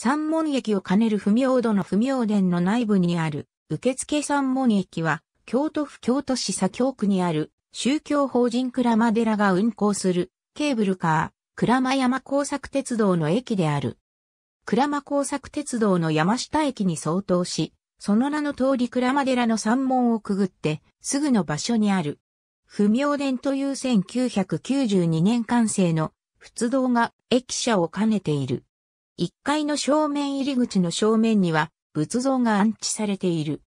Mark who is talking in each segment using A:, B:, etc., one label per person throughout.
A: 三門駅を兼ねる不明度の不明殿の内部にある、受付三門駅は、京都府京都市左京区にある、宗教法人倉間寺が運行する、ケーブルカー、倉間山工作鉄道の駅である。倉間工作鉄道の山下駅に相当し、その名の通り倉間寺の三門をくぐって、すぐの場所にある。不明殿という1992年完成の仏道が駅舎を兼ねている。1階の正面入り口の正面には仏像が安置されている。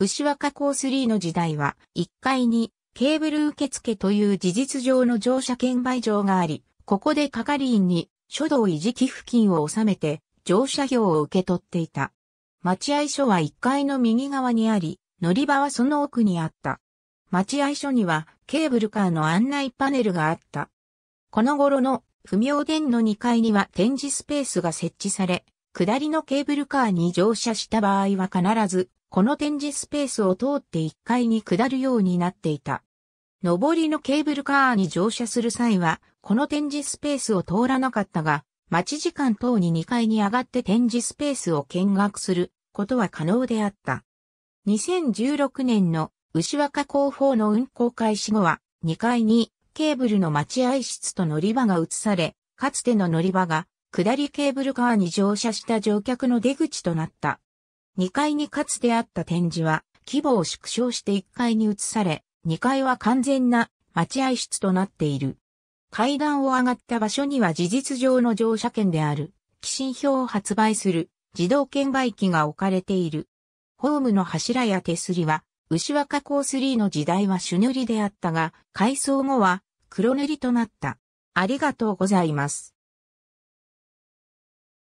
A: 牛若港3の時代は1階にケーブル受付という事実上の乗車券売場があり、ここで係員に書道維持寄付金を納めて乗車票を受け取っていた。待合所は1階の右側にあり、乗り場はその奥にあった。待合所にはケーブルカーの案内パネルがあった。この頃の不明殿の2階には展示スペースが設置され、下りのケーブルカーに乗車した場合は必ず、この展示スペースを通って1階に下るようになっていた。上りのケーブルカーに乗車する際は、この展示スペースを通らなかったが、待ち時間等に2階に上がって展示スペースを見学することは可能であった。2016年の牛若広報の運行開始後は、2階にケーブルの待合室と乗り場が移され、かつての乗り場が下りケーブルカーに乗車した乗客の出口となった。2階にかつてあった展示は規模を縮小して1階に移され、2階は完全な待合室となっている。階段を上がった場所には事実上の乗車券である、寄進表を発売する自動券売機が置かれている。ホームの柱や手すりは、牛若コ3の時代は朱塗りであったが、改装後は黒塗りとなった。ありがとうございます。